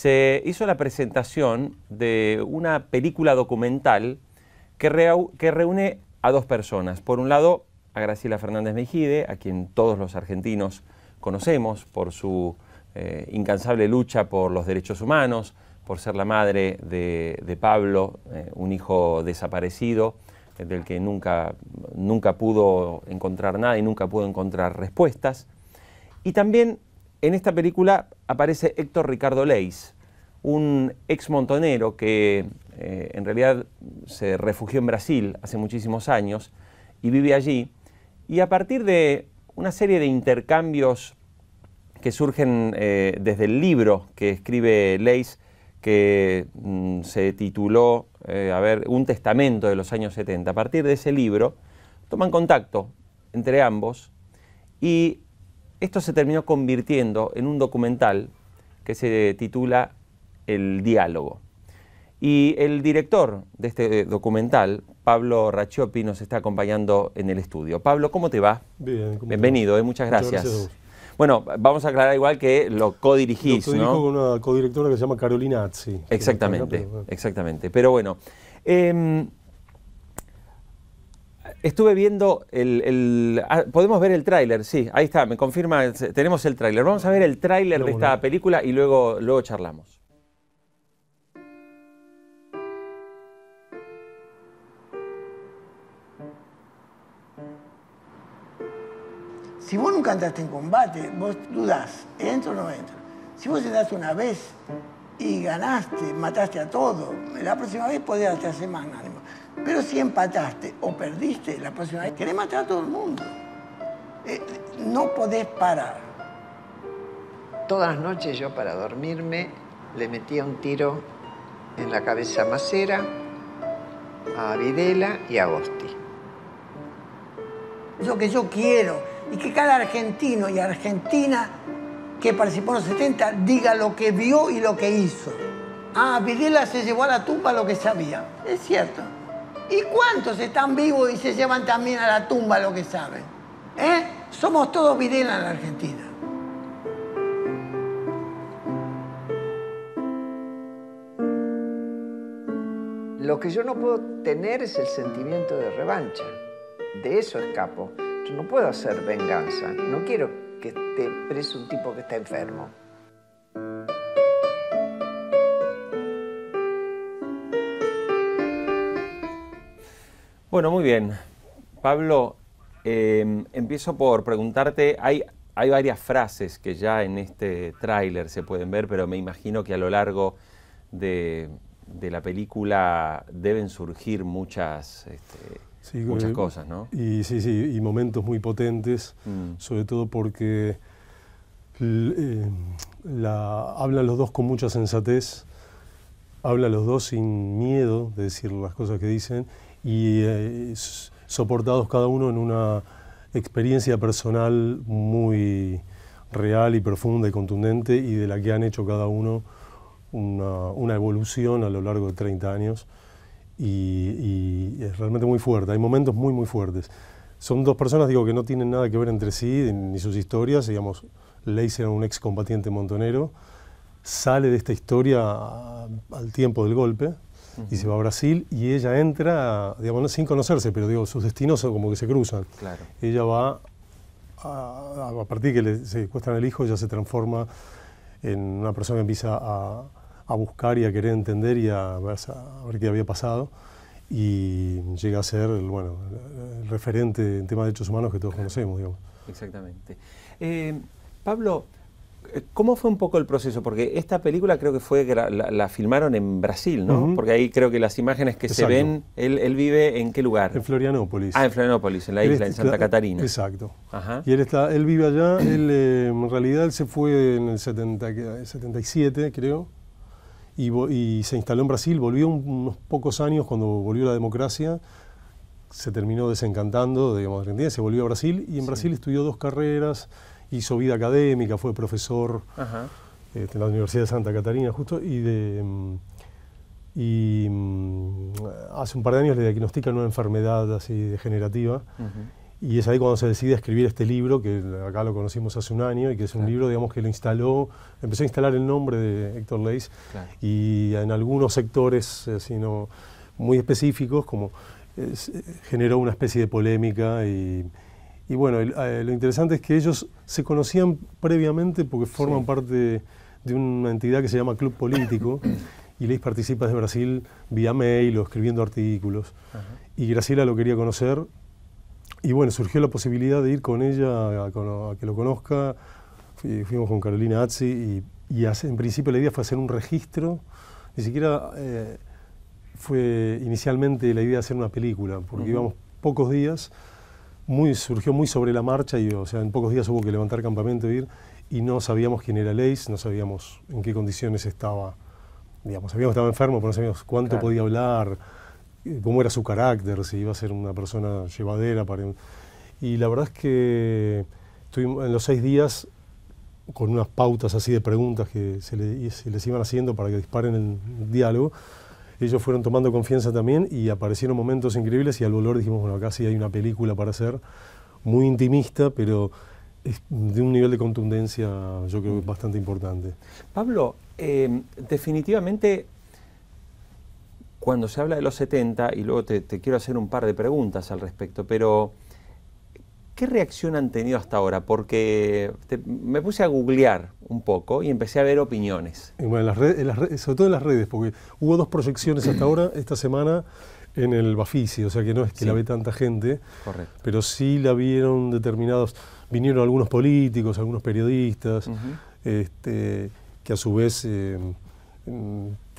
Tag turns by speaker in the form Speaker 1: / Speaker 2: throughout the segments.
Speaker 1: se hizo la presentación de una película documental que, reúne a dos personas. Por un lado, a Graciela Fernández Mejide, a quien todos los argentinos conocemos por su eh, incansable lucha por los derechos humanos, por ser la madre de, Pablo, eh, un hijo desaparecido, eh, del que nunca pudo encontrar nada y nunca pudo encontrar respuestas. Y también en esta película aparece Héctor Ricardo Leis, un ex montonero que eh, en realidad se refugió en Brasil hace muchísimos años y vive allí. Y a partir de una serie de intercambios que surgen eh, desde el libro que escribe Leis, que mm, se tituló, eh, a ver, Un testamento de los años 70. A partir de ese libro, toman contacto entre ambos y esto se terminó convirtiendo en un documental que se titula El diálogo. Y el director de este eh, documental, Pablo Raciopi, nos está acompañando en el estudio. Pablo, ¿cómo te va? Bien, ¿cómo Bienvenido, eh, muchas gracias. gracias bueno, vamos a aclarar igual que lo codirigís, ¿no?
Speaker 2: con una codirectora que se llama Carolina Azzi. Exactamente,
Speaker 1: exactamente. Pero bueno,
Speaker 2: em,
Speaker 1: Estuve viendo el, ah, podemos ver el tráiler, sí, ahí está, me confirma, tenemos el tráiler. Vamos a ver el tráiler de esta película y luego, luego charlamos.
Speaker 3: Si vos nunca andaste en combate, vos dudás, ¿entro o no entro? Si vos das una vez y ganaste, mataste a todo, la próxima vez podés hacer más ánimo. Pero si empataste o perdiste
Speaker 4: la próxima vez, querés matar a todo el mundo. Eh, no podés parar. Todas las noches yo para dormirme le metía un tiro en la cabeza a Macera, a Videla y a Agosti.
Speaker 3: Lo que yo quiero y que cada argentino y argentina que participó en los 70 diga lo que vio y lo que hizo. Ah, Videla se llevó a la tumba lo que sabía. Es cierto. ¿Y cuántos están vivos y se llevan también a la tumba lo que saben? ¿Eh? Somos todos Videla en la Argentina.
Speaker 4: Lo que yo no puedo tener es el sentimiento de revancha. De eso escapo. Yo no puedo hacer venganza. No quiero que esté preso un tipo que está enfermo.
Speaker 1: Bueno, muy bien. Pablo, em, empiezo por preguntarte, hay, varias frases que ya en este tráiler se pueden ver, pero me imagino que a lo largo de, la película deben surgir muchas, este, muchas eh, cosas, ¿no?
Speaker 2: Y sí, sí, y momentos muy potentes, mm. sobre todo porque em, hablan los dos con mucha sensatez, hablan los dos sin miedo de decir las cosas que dicen y eh, soportados cada uno en una experiencia personal muy real y profunda y contundente y de la que han hecho cada uno una, evolución a lo largo de 30 años y, es realmente muy fuerte, hay momentos muy muy fuertes. Son dos personas, digo, que no tienen nada que ver entre sí, ni sus historias, digamos, era un excombatiente montonero, sale de esta historia al tiempo del golpe, y se va a Brasil y ella entra, digamos, sin conocerse, pero digo, sus destinos son como que se cruzan. Claro. Ella va, a, a partir que le secuestran el hijo, ella se transforma en una persona que empieza a, buscar y a querer entender y a, ver qué había pasado y llega a ser el, bueno, referente en temas de derechos humanos que todos conocemos, digamos.
Speaker 1: Exactamente. Eh, Pablo, ¿Cómo fue un poco el proceso? Porque esta película creo que fue la, la filmaron en Brasil, ¿no? Porque ahí creo que las imágenes que se ven, él, vive en qué lugar? En Florianópolis. Ah, en Florianópolis, en la isla, en Santa Catarina.
Speaker 2: Exacto. Y él está, él vive allá, eh, en realidad él se fue en el 70, 77, creo, y, se instaló en Brasil, volvió unos pocos años cuando volvió la democracia, se terminó desencantando, digamos, de Argentina, se volvió a Brasil, y en Brasil estudió dos carreras hizo vida académica, fue profesor en eh, la Universidad de Santa Catarina, justo, y mm, mm, hace un par de años le diagnostican una enfermedad así degenerativa. Y es ahí cuando se decide escribir este libro, que acá lo conocimos hace un año, y que es un libro, digamos, que lo instaló, empezó a instalar el nombre de Héctor Leis, y en algunos sectores, eh, sino muy específicos, como eh, generó una especie de polémica y, y bueno, eh, lo interesante es que ellos se conocían previamente porque forman parte de una entidad que se llama Club Político y Leis participa desde Brasil vía mail o escribiendo artículos. Y Graciela lo quería conocer y bueno, surgió la posibilidad de ir con ella a, que lo conozca. Fuimos con Carolina Atzi y, en principio la idea fue hacer un registro. Ni siquiera eh, fue inicialmente la idea de hacer una película, porque íbamos pocos días surgió muy sobre la marcha y, o sea, en pocos días hubo que levantar el campamento e ir y no sabíamos quién era Leis, no sabíamos en qué condiciones estaba, digamos, sabíamos estaba enfermo, pero no sabíamos cuánto podía hablar, eh, cómo era su carácter, si iba a ser una persona llevadera. Para... Y la verdad es que estuvimos en los seis días con unas pautas así de preguntas que se, se les iban haciendo para que disparen el diálogo ellos fueron tomando confianza también y aparecieron momentos increíbles y al volver dijimos, bueno, acá sí hay una película para hacer, muy intimista, pero es de un nivel de contundencia yo creo que bastante importante. Pablo, em, definitivamente
Speaker 1: cuando se habla de los 70, y luego te quiero hacer un par de preguntas al respecto, pero... ¿Qué reacción han tenido hasta ahora? Porque me puse a googlear un poco y empecé a ver opiniones.
Speaker 2: bueno, sobre todo en las redes, porque hubo dos proyecciones hasta ahora esta semana en el Bafisi, o sea que no es que la ve tanta gente, pero sí la vieron determinados, vinieron algunos políticos, algunos periodistas, este, que a su vez eh,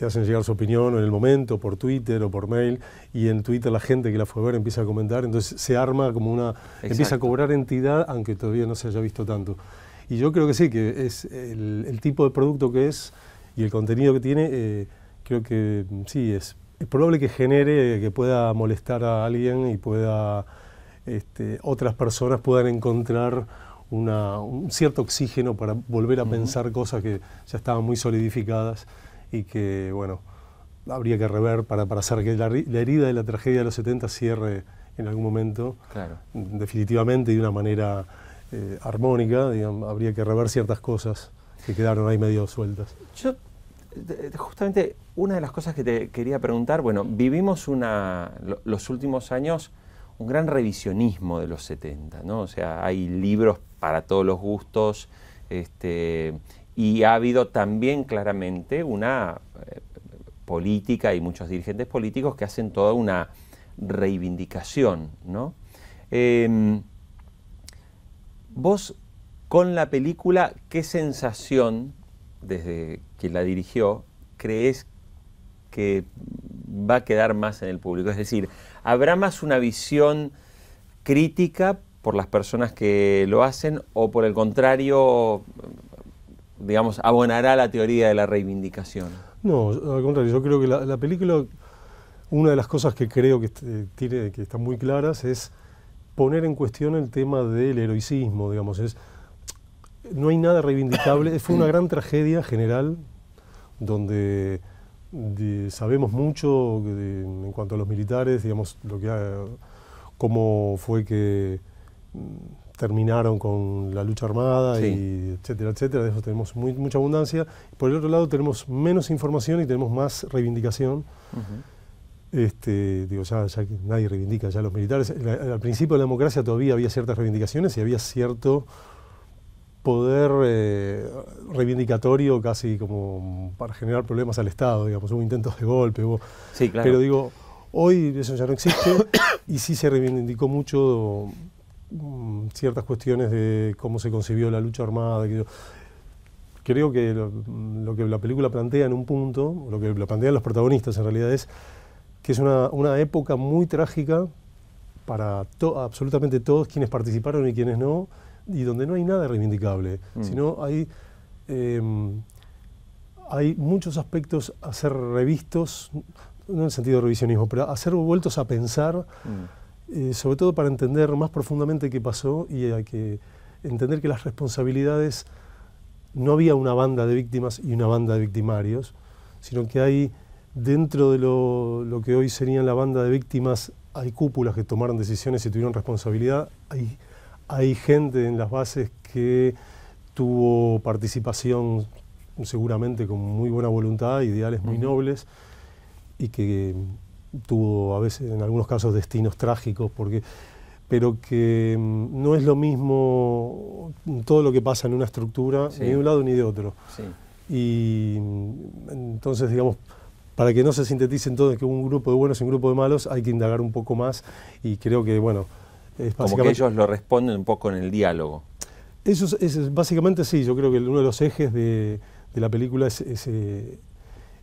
Speaker 2: te hacen llegar su opinión en el momento, por Twitter o por mail, y en Twitter la gente que la fue a ver empieza a comentar, entonces se arma como una, empieza a cobrar entidad, aunque todavía no se haya visto tanto. Y yo creo que sí, que es el, tipo de producto que es y el contenido que tiene, eh, creo que mm, sí, es, probable que genere, que pueda molestar a alguien y pueda, este, otras personas puedan encontrar un cierto oxígeno para volver a pensar cosas que ya estaban muy solidificadas y que, bueno, habría que rever para, para hacer que la, herida de la tragedia de los 70 cierre en algún momento, claro. definitivamente y de una manera eh, armónica, habría que rever ciertas cosas que quedaron ahí medio sueltas. Yo,
Speaker 1: justamente, una de las cosas que te quería preguntar, bueno, vivimos una, los últimos años un gran revisionismo de los 70, ¿no? O sea, hay libros para todos los gustos, este, y ha habido también claramente una eh, política y muchos dirigentes políticos que hacen toda una reivindicación, ¿no? Em, vos con la película, ¿qué sensación, desde quien la dirigió, crees que va a quedar más en el público? Es decir, ¿habrá más una visión crítica por las personas que lo hacen o por el contrario digamos, abonará la teoría de la reivindicación.
Speaker 2: No, al contrario, yo creo que la, película, una de las cosas que creo que, este, tiene, que están muy claras es poner en cuestión el tema del heroicismo, digamos, es, no hay nada reivindicable, fue una gran tragedia general donde sabemos mucho en cuanto a los militares, digamos, lo que cómo fue que terminaron con la lucha armada, y etcétera, etcétera. De eso tenemos muy, mucha abundancia. Por el otro lado, tenemos menos información y tenemos más reivindicación. Este, digo, ya, nadie reivindica, ya los militares. al principio de la democracia todavía había ciertas reivindicaciones y había cierto poder eh, reivindicatorio casi como para generar problemas al Estado, digamos, hubo intentos de golpe, hubo, sí, claro. pero digo, hoy eso ya no existe y sí se reivindicó mucho Mm, ciertas cuestiones de cómo se concibió la lucha armada. creo que mm, lo, que la película plantea en un punto, lo que lo plantean los protagonistas en realidad es que es una, época muy trágica para absolutamente todos quienes participaron y quienes no, y donde no hay nada reivindicable, mm. sino hay, em, hay muchos aspectos a ser revistos, no en el sentido de revisionismo, pero a ser vueltos a pensar. Eh, sobre todo para entender más profundamente qué pasó y que entender que las responsabilidades no había una banda de víctimas y una banda de victimarios, sino que hay dentro de lo, que hoy serían la banda de víctimas, hay cúpulas que tomaron decisiones y tuvieron responsabilidad, hay, hay gente en las bases que tuvo participación seguramente con muy buena voluntad, ideales muy nobles y que tuvo a veces, en algunos casos, destinos trágicos, porque, pero que mm, no es lo mismo todo lo que pasa en una estructura, ni de un lado ni de otro. Y mm, entonces, digamos, para que no se sintetice entonces que un grupo de buenos y un grupo de malos, hay que indagar un poco más y creo que, bueno... Es Como que ellos
Speaker 1: lo responden un poco en el diálogo.
Speaker 2: Eso es, básicamente sí, yo creo que uno de los ejes de, de la película es,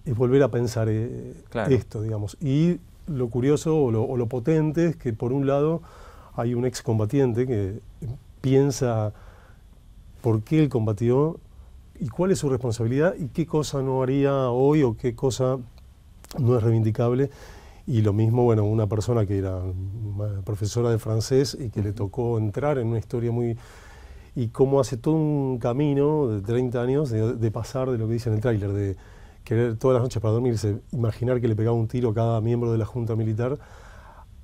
Speaker 2: es volver a pensar eh, esto, digamos. Y lo curioso o lo, potente es que por un lado hay un excombatiente que piensa por qué él combatió y cuál es su responsabilidad y qué cosa no haría hoy o qué cosa no es reivindicable. Y lo mismo, bueno, una persona que era profesora de francés y que le tocó entrar en una historia muy... Y cómo hace todo un camino de 30 años de, de pasar de lo que dice en el tráiler, de querer todas las noches para dormirse, imaginar que le pegaba un tiro a cada miembro de la Junta Militar,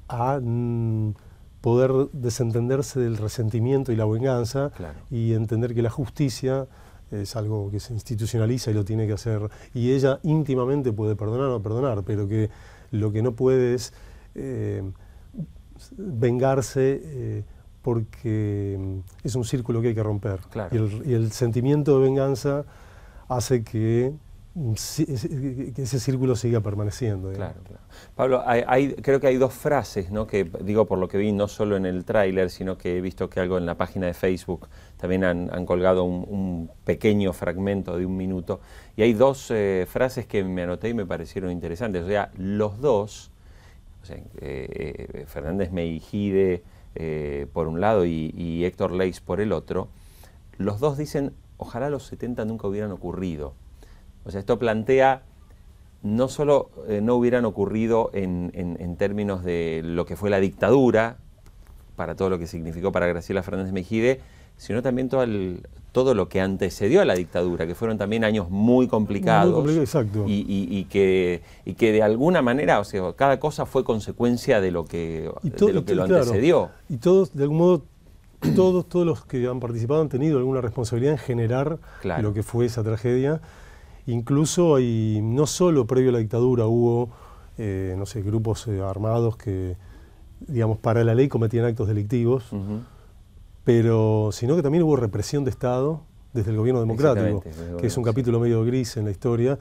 Speaker 2: a mm, poder desentenderse del resentimiento y la venganza y entender que la justicia es algo que se institucionaliza y lo tiene que hacer. Y ella íntimamente puede perdonar o perdonar, pero que lo que no puede es eh, vengarse eh, porque mm, es un círculo que hay que romper. y, el, sentimiento de venganza hace que eh, que ese círculo siga permaneciendo.
Speaker 1: Pablo, creo que hay dos frases, que digo por lo que vi, no solo en el tráiler, sino que he visto que algo en la página de Facebook también han, colgado un, pequeño fragmento de un minuto, y hay dos eh, frases que me anoté y me parecieron interesantes. O sea, los dos, eh, Fernández Meijide por un lado y, y Héctor Leis por el otro, los dos dicen, ojalá los 70 nunca hubieran ocurrido o sea, esto plantea no solo eh, no hubieran ocurrido en, términos de lo que fue la dictadura, para todo lo que significó para Graciela Fernández Mejide, sino también todo, todo lo que antecedió a la dictadura, que fueron también años muy complicados. exacto. Y, que, y que de alguna manera, o sea, cada cosa fue consecuencia de lo que, lo, antecedió.
Speaker 2: Y todos, de algún modo, todos, todos los que han participado han tenido alguna responsabilidad en generar lo que fue esa tragedia. Incluso, y no solo previo a la dictadura, hubo, eh, no sé, grupos eh, armados que, digamos, para la ley cometían actos delictivos, pero, sino que también hubo represión de Estado desde el gobierno democrático, que es un capítulo medio gris en la historia,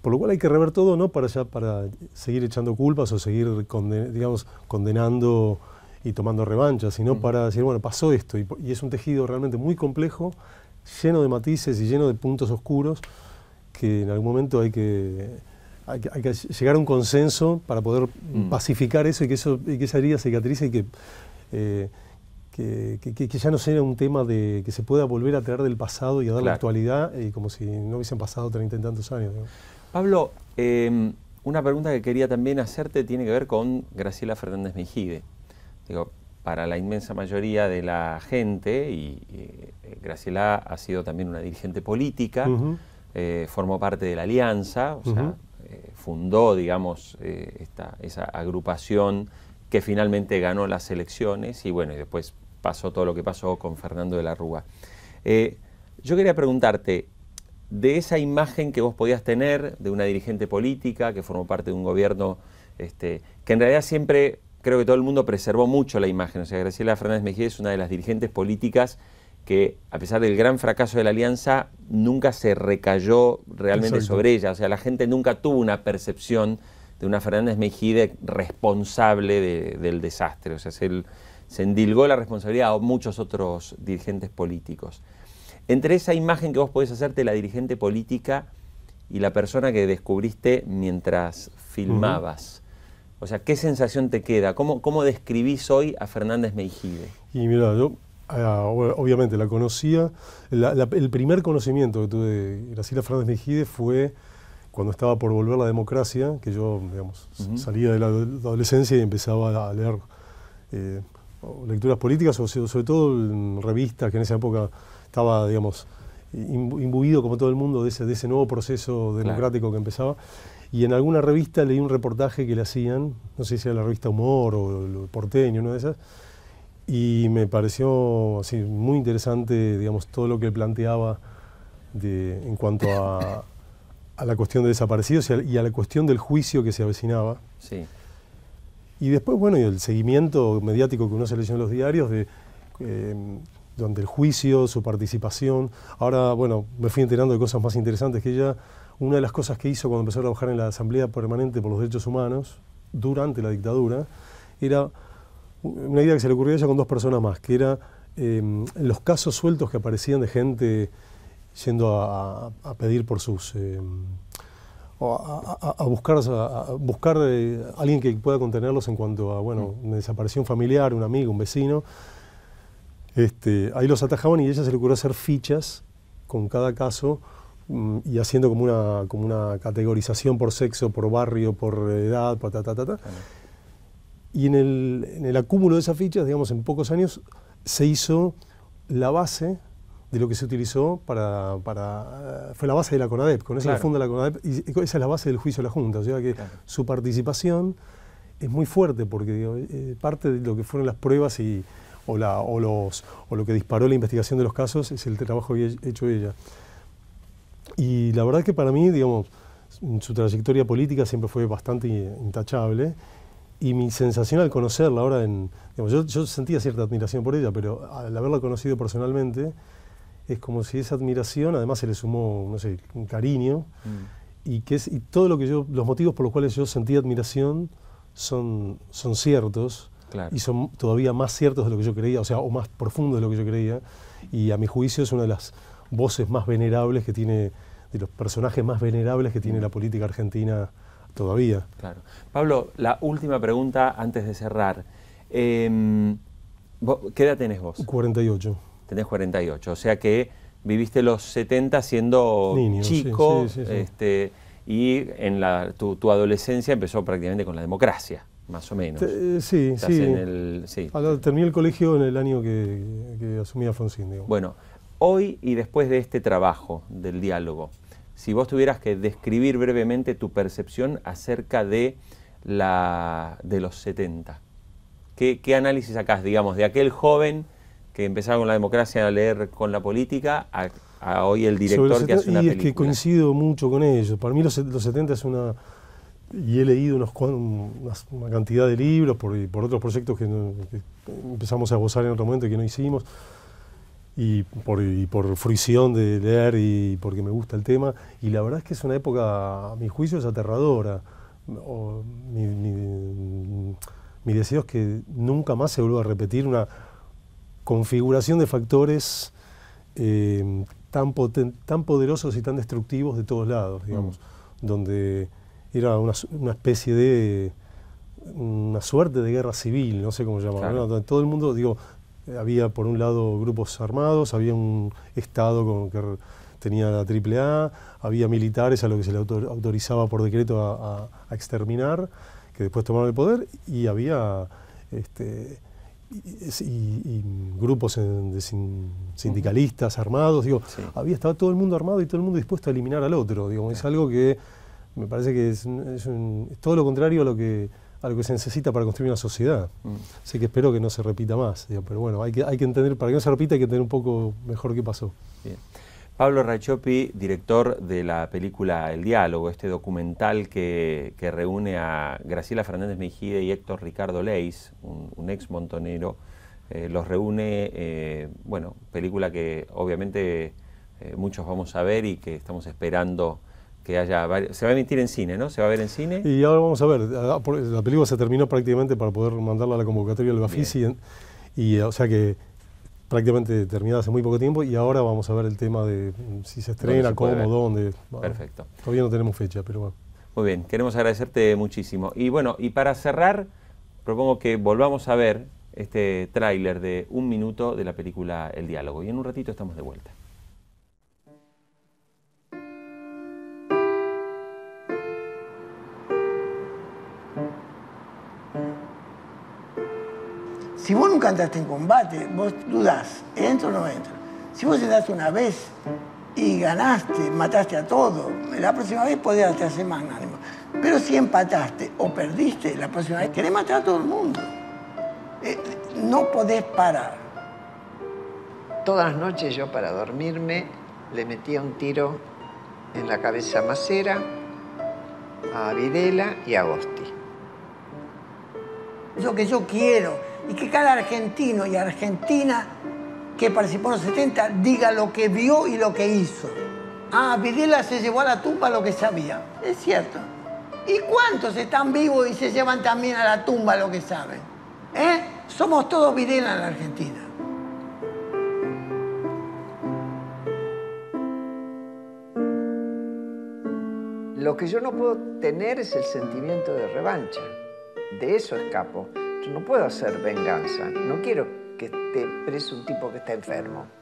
Speaker 2: por lo cual hay que rever todo, no para, para seguir echando culpas o seguir, digamos, condenando y tomando revancha, sino mm. para decir, bueno, pasó esto, y, y es un tejido realmente muy complejo, lleno de matices y lleno de puntos oscuros, que en algún momento hay que, hay que, llegar a un consenso para poder mm. pacificar eso y que, eso, y que esa herida cicatrice y eh, que, que, ya no sea un tema de que se pueda volver a traer del pasado y a dar la actualidad eh, como si no hubiesen pasado treinta y tantos años.
Speaker 1: Pablo, em, una pregunta que quería también hacerte tiene que ver con Graciela Fernández Mejide. Digo, para la inmensa mayoría de la gente, y, eh, Graciela ha sido también una dirigente política, eh, formó parte de la alianza, o sea, eh, fundó, digamos, eh, esa agrupación que finalmente ganó las elecciones y bueno, y después pasó todo lo que pasó con Fernando de la Rúa. yo quería preguntarte, de esa imagen que vos podías tener de una dirigente política que formó parte de un gobierno este, que en realidad siempre creo que todo el mundo preservó mucho la imagen. O sea, Graciela Fernández Mejía es una de las dirigentes políticas que a pesar del gran fracaso de la alianza, nunca se recayó realmente sobre ella. O sea, la gente nunca tuvo una percepción de una Fernández Meijide responsable del desastre. O sea, se, endilgó la responsabilidad a muchos otros dirigentes políticos. Entre esa imagen que vos podés hacerte la dirigente política y la persona que descubriste mientras filmabas. O sea, ¿qué sensación te queda? ¿Cómo, cómo describís hoy a Fernández Meijide?
Speaker 2: Y mira, yo obviamente, la conocía. el primer conocimiento que tuve de Graciela Fernández Mejide fue cuando estaba por volver la democracia, que yo, salía de la, adolescencia y empezaba a leer eh, lecturas políticas, o sobre todo revistas que en esa época estaba, digamos, imbuido como todo el mundo de ese, de ese nuevo proceso democrático que empezaba. Y en alguna revista leí un reportaje que le hacían, no sé si era la revista Humor o el Porteño, una de esas, y me pareció así, muy interesante digamos, todo lo que él planteaba de, en cuanto a, a, la cuestión de desaparecidos y a, la cuestión del juicio que se avecinaba. Sí. Y después, bueno, y el seguimiento mediático que uno se leyó en los diarios, de, eh, donde el juicio, su participación. Ahora, bueno, me fui enterando de cosas más interesantes que ella. Una de las cosas que hizo cuando empezó a trabajar en la Asamblea Permanente por los Derechos Humanos, durante la dictadura, era una idea que se le ocurrió a ella con dos personas más, que era em, los casos sueltos que aparecían de gente yendo a, pedir por sus... Em, a, buscar, a, buscar eh, alguien que pueda contenerlos en cuanto a, bueno, mm. desapareció un familiar, un amigo, un vecino. Este, ahí los atajaban y ella se le ocurrió hacer fichas con cada caso mm, y haciendo como una, como una categorización por sexo, por barrio, por edad, por ta, ta, ta, ta. Y en el, en acúmulo de esas fichas, digamos, en pocos años, se hizo la base de lo que se utilizó para, eh, fue la base de la CONADEP, con eso se funda la CONADEP, y esa es la base del juicio de la Junta, o sea que su participación es muy fuerte, porque eh, parte de lo que fueron las pruebas y, o, o lo que disparó la investigación de los casos es el trabajo que ha hecho ella. Y la verdad que para mí, digamos, su trayectoria política siempre fue bastante intachable, y mi sensación al conocerla ahora en... yo, yo, sentía cierta admiración por ella, pero al haberla conocido personalmente, es como si esa admiración además se le sumó, no sé, un cariño, mm. y que es, y todo lo que yo, los motivos por los cuales yo sentía admiración son, son ciertos, y son todavía más ciertos de lo que yo creía, o sea, o más profundos de lo que yo creía, y a mi juicio es una de las voces más venerables que tiene, de los personajes más venerables que tiene mm. la política argentina todavía.
Speaker 1: Claro. Pablo, la última pregunta antes de cerrar. Em, ¿Qué edad tenés vos?
Speaker 2: 48.
Speaker 1: Tenés 48, o sea que viviste los 70 siendo chico este, y en la, tu, adolescencia empezó prácticamente con la democracia, más o menos. Eh, sí, sí.
Speaker 2: terminé el colegio en el año que, asumía asumí Alfonsín. Bueno,
Speaker 1: hoy y después de este trabajo del diálogo, si vos tuvieras que describir brevemente tu percepción acerca de, la, de los 70, ¿qué, análisis sacás, digamos, de aquel joven que empezaba con la democracia a leer con la política a, hoy el
Speaker 2: director que hace una película? Y es que coincido mucho con ellos. Para mí los, los 70 es una... Y he leído unos, una cantidad de libros por, otros proyectos que, que empezamos a gozar en otro momento y que no hicimos y por, y por fruición de leer y porque me gusta el tema. Y la verdad es que es una época, a mi juicio, es aterradora. mi, deseo es que nunca más se vuelva a repetir una configuración de factores eh, tan, tan poderosos y tan destructivos de todos lados, mm. digamos, donde era una, especie de una suerte de guerra civil, no sé cómo llamarlo, todo el mundo, digo, eh, había por un lado grupos armados, había un Estado que tenía la AAA, había militares a los que se le autorizaba por decreto a, exterminar, que después tomaron el poder, y había este, grupos sindicalistas armados, digo, había estaba todo el mundo armado y todo el mundo dispuesto a eliminar al otro, digo es algo que me parece que es todo lo contrario a lo que algo que se necesita para construir una sociedad. Así mm. que espero que no se repita más. pero bueno, hay que, entender, para que no se repita hay que entender un poco mejor qué pasó.
Speaker 1: Pablo Rachopi, director de la película El Diálogo, este documental que, reúne a Graciela Fernández Mejide y Héctor Ricardo Leis, un, ex montonero, eh, los reúne, eh, bueno, película que obviamente eh, muchos vamos a ver y que estamos esperando que haya se va a emitir en cine, ¿no? Se va a ver en cine.
Speaker 2: Y ahora vamos a ver, ah, la película se terminó prácticamente para poder mandarla a la convocatoria del Bafisi, y, eh, o sea que prácticamente terminada hace muy poco tiempo y ahora vamos a ver el tema de mm, si se estrena, cómo, dónde. Perfecto. Todavía no tenemos fecha, pero bueno.
Speaker 1: Muy bien, queremos agradecerte muchísimo. Y bueno, y para cerrar, propongo que volvamos a ver este tráiler de un minuto de la película El Diálogo. Y en un ratito estamos de vuelta.
Speaker 3: Si vos nunca entraste en combate, vos dudás, ¿entro o no entro? Si vos entraste una vez y ganaste, mataste a todo, la próxima vez podés hacer más ánimo. Pero si
Speaker 4: empataste o
Speaker 3: perdiste,
Speaker 4: la próxima vez querés matar a todo el mundo. Eh, no podés parar. Todas las noches yo para dormirme le metía un tiro en la cabeza a Macera, a Videla y a Agosti.
Speaker 3: Lo que yo quiero y que cada argentino y argentina que participó en los 70 diga lo que vio y lo que hizo. Ah, Videla se llevó a la tumba lo que sabía. Es cierto. ¿Y cuántos están vivos y se llevan también a la tumba lo que saben? ¿Eh? Somos todos Videla
Speaker 4: en la Argentina. Lo que yo no puedo tener es el sentimiento de revancha. De eso escapo. Yo no puedo hacer venganza. No quiero que te preso un tipo que está enfermo.